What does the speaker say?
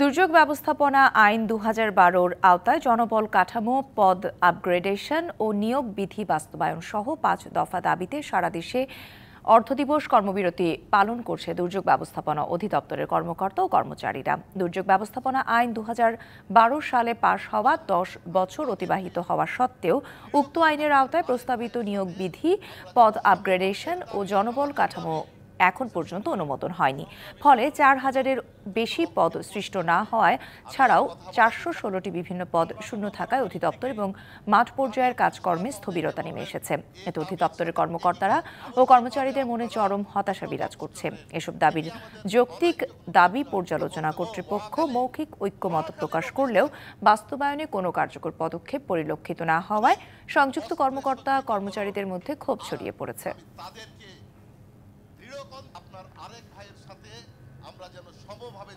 দুর্যোগ ব্যবস্থাপনা আইন দু হাজার আওতায় জনবল কাঠামো পদ আপগ্রেডেশন ও নিয়োগ বিধি বাস্তবায়ন সহ পাঁচ দফা দাবিতে সারা দেশে দিবস কর্মবিরতি পালন করছে দুর্যোগ ব্যবস্থাপনা অধিদপ্তরের কর্মকর্তা ও কর্মচারীরা দুর্যোগ ব্যবস্থাপনা আইন দু সালে পাশ হওয়া দশ বছর অতিবাহিত হওয়া সত্ত্বেও উক্ত আইনের আওতায় প্রস্তাবিত নিয়োগ বিধি পদ আপগ্রেডেশন ও জনবল কাঠামো এখন পর্যন্ত অনুমোদন হয়নি ফলে চার হাজারের বেশি পদ সৃষ্ট না হওয়ায় ছাড়াও চারশো ষোলোটি বিভিন্ন পদ শূন্য থাকায় অধিদপ্তর এবং মাঠ পর্যায়ের কাজকর্মে স্থবিরতা নেমে এসেছে এতে অধিদপ্তরের কর্মকর্তারা ও কর্মচারীদের মনে চরম হতাশা বিরাজ করছে এসব দাবির যৌক্তিক দাবি পর্যালোচনা কর্তৃপক্ষ মৌখিক ঐক্যমত প্রকাশ করলেও বাস্তবায়নে কোনো কার্যকর পদক্ষেপ পরিলক্ষিত না হওয়ায় সংযুক্ত কর্মকর্তা কর্মচারীদের মধ্যে ক্ষোভ ছড়িয়ে পড়েছে সকল আপনার আরেক ভাইয়ের সাথে আমরা যেন সমভাবে